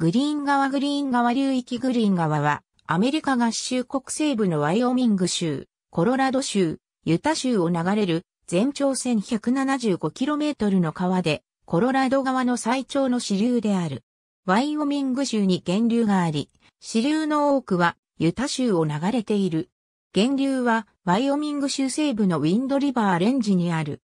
グリーン川グリーン川流域グリーン川は、アメリカ合衆国西部のワイオミング州、コロラド州、ユタ州を流れる全長 1175km の川で、コロラド川の最長の支流である。ワイオミング州に源流があり、支流の多くはユタ州を流れている。源流はワイオミング州西部のウィンドリバーレンジにある。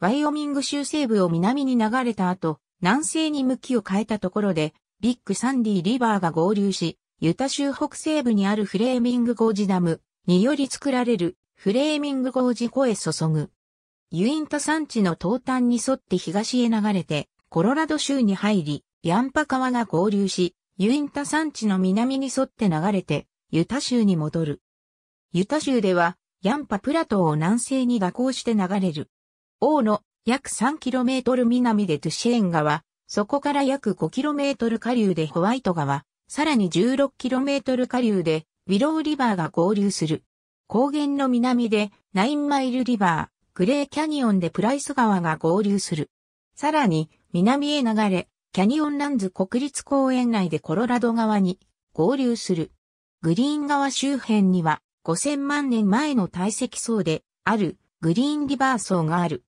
ワイオミング州西部を南に流れた後、南西に向きを変えたところで、ビッグサンディリバーが合流し、ユタ州北西部にあるフレーミングゴージダムにより作られるフレーミングゴージ湖へ注ぐ。ユインタ山地の東端に沿って東へ流れて、コロラド州に入り、ヤンパ川が合流し、ユインタ山地の南に沿って流れて、ユタ州に戻る。ユタ州では、ヤンパプラトーを南西に蛇行して流れる。王の約 3km 南でトゥシェーン川、そこから約 5km 下流でホワイト川、さらに 16km 下流でウィローリバーが合流する。高原の南でナインマイルリバー、グレーキャニオンでプライス川が合流する。さらに南へ流れ、キャニオンランズ国立公園内でコロラド川に合流する。グリーン川周辺には5000万年前の堆積層であるグリーンリバー層がある。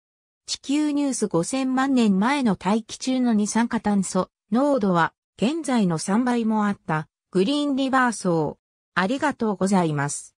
地球ニュース5000万年前の大気中の二酸化炭素、濃度は現在の3倍もあったグリーンリバー層。ありがとうございます。